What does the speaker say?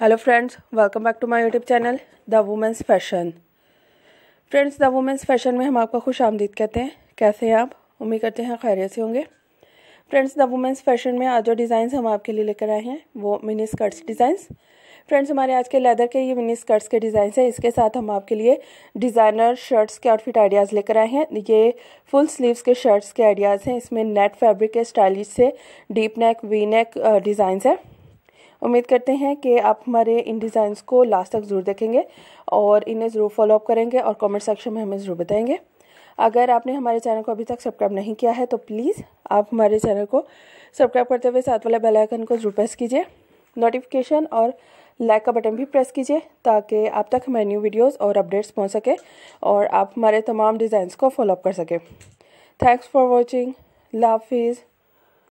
hello friends welcome back to my YouTube channel the women's fashion friends the women's fashion में हम आपका खुश आमदीद कहते हैं कैसे हैं आप उम्मीद करते हैं खैरियत से होंगे फ्रेंड्स द वुमेंस फैशन में आज जो डिज़ाइंस हम आपके लिए लेकर आए हैं वो मिनी स्कर्ट्स डिज़ाइंस फ्रेंड्स हमारे आज के लेदर के ये मिनी स्कर्ट्स के डिज़ाइन हैं इसके साथ हम आपके लिए डिज़ाइनर शर्ट्स के आउटफिट आइडियाज़ लेकर आए हैं ये फुल स्लीव्स के शर्ट्स के आइडियाज़ हैं इसमें नेट फैब्रिक के स्टाइलिश से deep neck V neck designs है उम्मीद करते हैं कि आप हमारे इन डिज़ाइंस को लास्ट तक ज़रूर देखेंगे और इन्हें ज़रूर फॉलोअप करेंगे और कमेंट सेक्शन में हमें ज़रूर बताएंगे अगर आपने हमारे चैनल को अभी तक सब्सक्राइब नहीं किया है तो प्लीज़ आप हमारे चैनल को सब्सक्राइब करते हुए साथ वाले बेलाइकन को ज़रूर प्रेस कीजिए नोटिफिकेशन और लाइक का बटन भी प्रेस कीजिए ताकि आप तक हमारे न्यू वीडियोस और अपडेट्स पहुंच सके और आप हमारे तमाम डिज़ाइंस को फॉलोअप कर सकें थैंक्स फॉर वॉचिंग लाफिज़